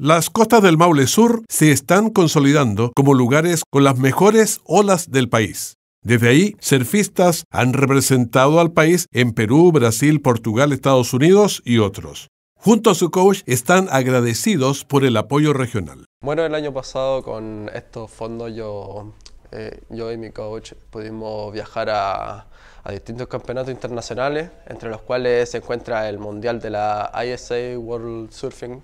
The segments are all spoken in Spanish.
Las costas del Maule Sur se están consolidando como lugares con las mejores olas del país. Desde ahí, surfistas han representado al país en Perú, Brasil, Portugal, Estados Unidos y otros. Junto a su coach están agradecidos por el apoyo regional. Bueno, el año pasado con estos fondos yo, eh, yo y mi coach pudimos viajar a, a distintos campeonatos internacionales, entre los cuales se encuentra el Mundial de la ISA World Surfing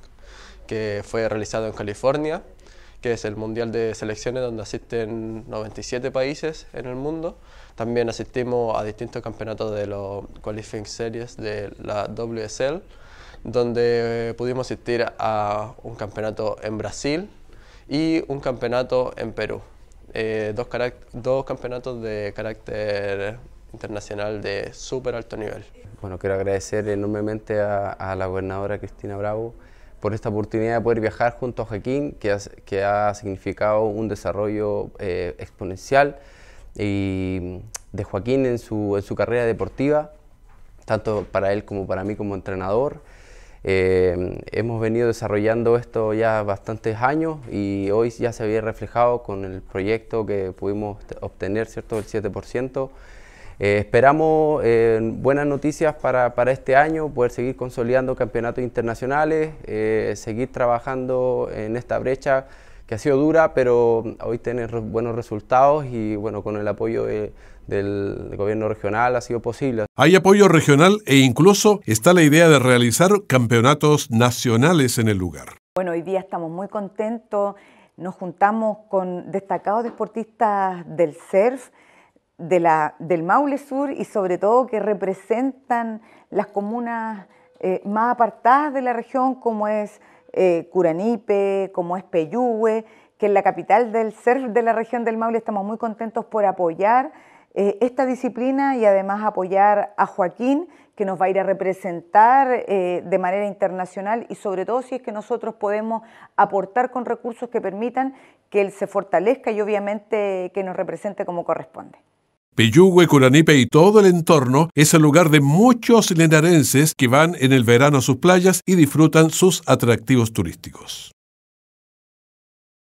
que fue realizado en California, que es el Mundial de Selecciones donde asisten 97 países en el mundo. También asistimos a distintos campeonatos de los Qualifying Series de la WSL, donde eh, pudimos asistir a un campeonato en Brasil y un campeonato en Perú. Eh, dos, dos campeonatos de carácter internacional de súper alto nivel. Bueno, quiero agradecer enormemente a la gobernadora Cristina Bravo por esta oportunidad de poder viajar junto a Joaquín, que, ha significado un desarrollo eh, exponencial y mm, de Joaquín en su, en su, carrera deportiva, tanto para él como para mí como entrenador. Eh, hemos venido desarrollando esto ya bastantes años y hoy ya se había reflejado con el proyecto que pudimos obtener, ¿cierto?, el 7%. Eh, esperamos eh, buenas noticias para, este año, poder seguir consolidando campeonatos internacionales, eh, seguir trabajando en esta brecha que ha sido dura, pero hoy tener buenos resultados y bueno, con el apoyo del gobierno regional ha sido posible. Hay apoyo regional e incluso está la idea de realizar campeonatos nacionales en el lugar. Bueno, hoy día estamos muy contentos, nos juntamos con destacados deportistas del CERF, de la, del Maule Sur y sobre todo que representan las comunas eh, más apartadas de la región como es eh, Curanipe, como es Peyúgue, que es la capital del ser de la región del Maule estamos muy contentos por apoyar eh, esta disciplina y además apoyar a Joaquín, que nos va a ir a representar de manera internacional y sobre todo si es que nosotros podemos aportar con recursos que permitan que él se fortalezca y obviamente que nos represente como corresponde. Peyúgue, Curanipe y todo el entorno es el lugar de muchos lenarenses que van en el verano a sus playas y disfrutan sus atractivos turísticos.